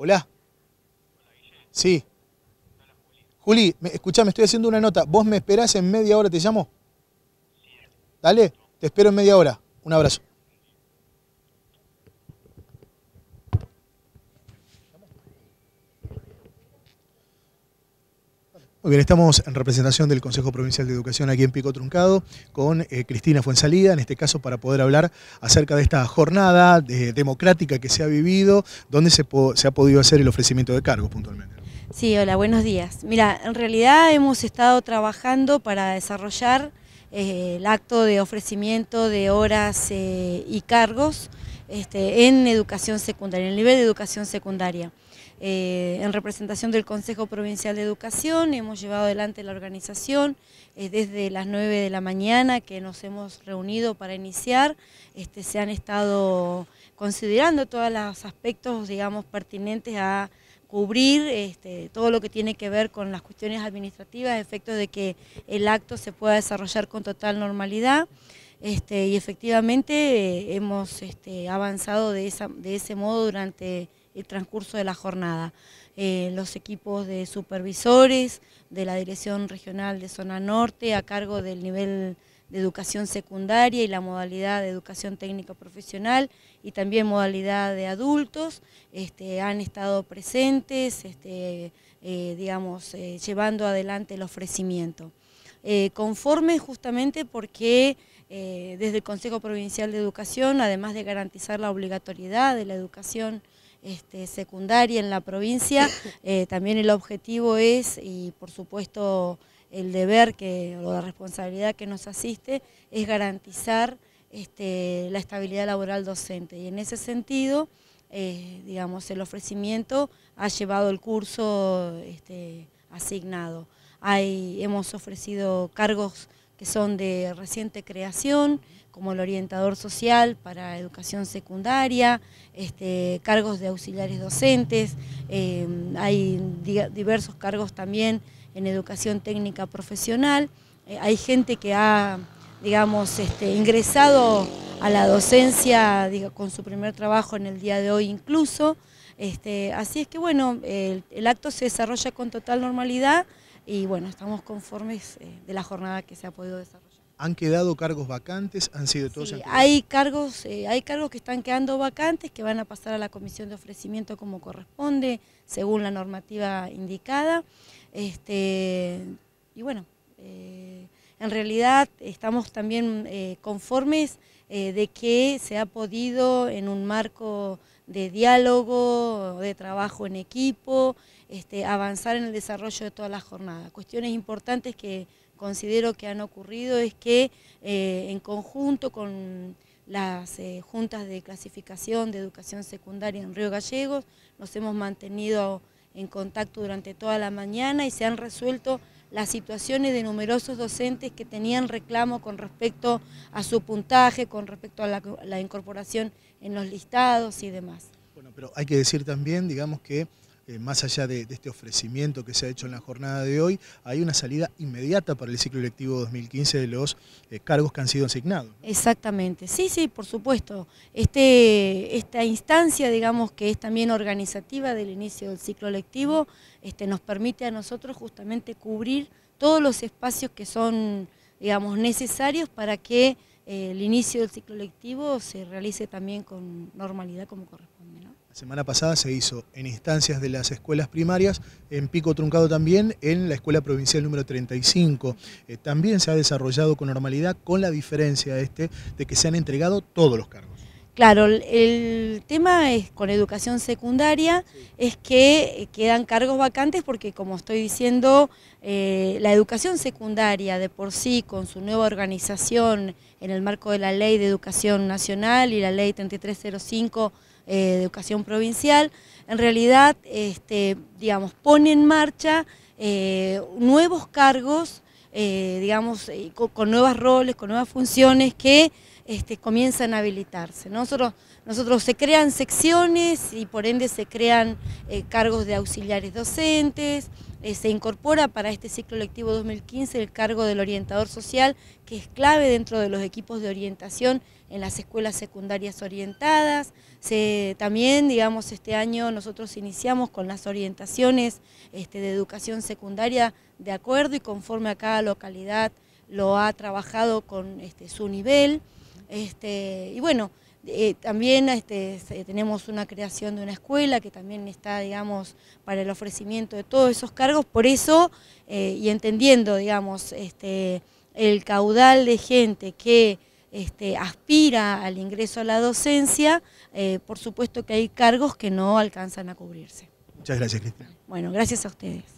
Hola. Sí. Juli, me, estoy haciendo una nota. ¿Vos me esperás en media hora? ¿Te llamo? Dale, te espero en media hora. Un abrazo. estamos en representación del Consejo Provincial de Educación aquí en Pico Truncado con eh, Cristina Fuensalida, en este caso para poder hablar acerca de esta jornada democrática que se ha vivido, donde se, ha podido hacer el ofrecimiento de cargos puntualmente. Sí, hola, buenos días. Mira, en realidad hemos estado trabajando para desarrollar eh, el acto de ofrecimiento de horas eh, y cargos este, en educación secundaria, en el nivel de educación secundaria. Eh, en representación del Consejo Provincial de Educación, hemos llevado adelante la organización eh, desde las 9 de la mañana que nos hemos reunido para iniciar, este, se han estado considerando todos los aspectos, digamos, pertinentes a cubrir este, todo lo que tiene que ver con las cuestiones administrativas, efectos de que el acto se pueda desarrollar con total normalidad. Este, y efectivamente eh, hemos este, avanzado de, ese modo durante el transcurso de la jornada. Eh, los equipos de supervisores de la Dirección Regional de Zona Norte a cargo del nivel de educación secundaria y la modalidad de educación técnica profesional y también modalidad de adultos este, han estado presentes, eh, llevando adelante el ofrecimiento. Eh, conforme justamente porque eh, desde el Consejo Provincial de Educación, además de garantizar la obligatoriedad de la educación este, secundaria en la provincia, eh, también el objetivo es, y por supuesto el deber que, o la responsabilidad que nos asiste, es garantizar este, la estabilidad laboral docente. Y en ese sentido, digamos, el ofrecimiento ha llevado el curso este, asignado hemos ofrecido cargos que son de reciente creación, como el orientador social para educación secundaria, este, cargos de auxiliares docentes, em, hay diversos cargos también en educación técnica profesional, eh, hay gente que ha, este, ingresado a la docencia con su primer trabajo en el día de hoy incluso, este, así es que bueno, el acto se desarrolla con total normalidad, y bueno, estamos conformes eh, de la jornada que se ha podido desarrollar. ¿Han quedado cargos vacantes? ¿Han sido todos? Sí, hay cargos, eh, hay cargos que están quedando vacantes que van a pasar a la comisión de ofrecimiento como corresponde, según la normativa indicada. Este, y bueno, eh, en realidad estamos también eh, conformes eh, de que se ha podido en un marco de diálogo, de trabajo en equipo, este, avanzar en el desarrollo de toda la jornada. Cuestiones importantes que considero que han ocurrido es que eh, en conjunto con las juntas de clasificación de educación secundaria en Río Gallegos, nos hemos mantenido en contacto durante toda la mañana y se han resuelto las situaciones de numerosos docentes que tenían reclamo con respecto a su puntaje, con respecto a la, incorporación en los listados y demás. Bueno, pero hay que decir también, digamos que eh, más allá de, este ofrecimiento que se ha hecho en la jornada de hoy, hay una salida inmediata para el ciclo electivo 2015 de los eh, cargos que han sido asignados. Exactamente, sí, sí, por supuesto. Este, esta instancia, digamos, que es también organizativa del inicio del ciclo electivo, este, nos permite a nosotros justamente cubrir todos los espacios que son, digamos, necesarios para que el inicio del ciclo lectivo se realice también con normalidad como corresponde. La semana pasada se hizo en instancias de las escuelas primarias, en Pico Truncado también, en la Escuela Provincial número 35. Eh, también se ha desarrollado con normalidad, con la diferencia este de que se han entregado todos los cargos. Claro, el tema es con educación secundaria es que quedan cargos vacantes porque como estoy diciendo, eh, la educación secundaria de por sí con su nueva organización en el marco de la Ley de Educación Nacional y la Ley 3305 eh, de Educación Provincial, en realidad este, digamos, pone en marcha eh, nuevos cargos, digamos, con, con nuevos roles, con nuevas funciones que este, comienzan a habilitarse. Nosotros, se crean secciones y por ende se crean eh, cargos de auxiliares docentes, eh, se incorpora para este ciclo lectivo 2015 el cargo del orientador social, que es clave dentro de los equipos de orientación en las escuelas secundarias orientadas. también, digamos, este año nosotros iniciamos con las orientaciones este, de educación secundaria de acuerdo y conforme a cada localidad lo ha trabajado con este, su nivel. Este, y bueno, eh, también este, tenemos una creación de una escuela que también está, digamos, para el ofrecimiento de todos esos cargos, por eso, eh, y entendiendo, digamos, este, el caudal de gente que este, aspira al ingreso a la docencia, eh, por supuesto que hay cargos que no alcanzan a cubrirse. Muchas gracias, Cristina. Bueno, gracias a ustedes.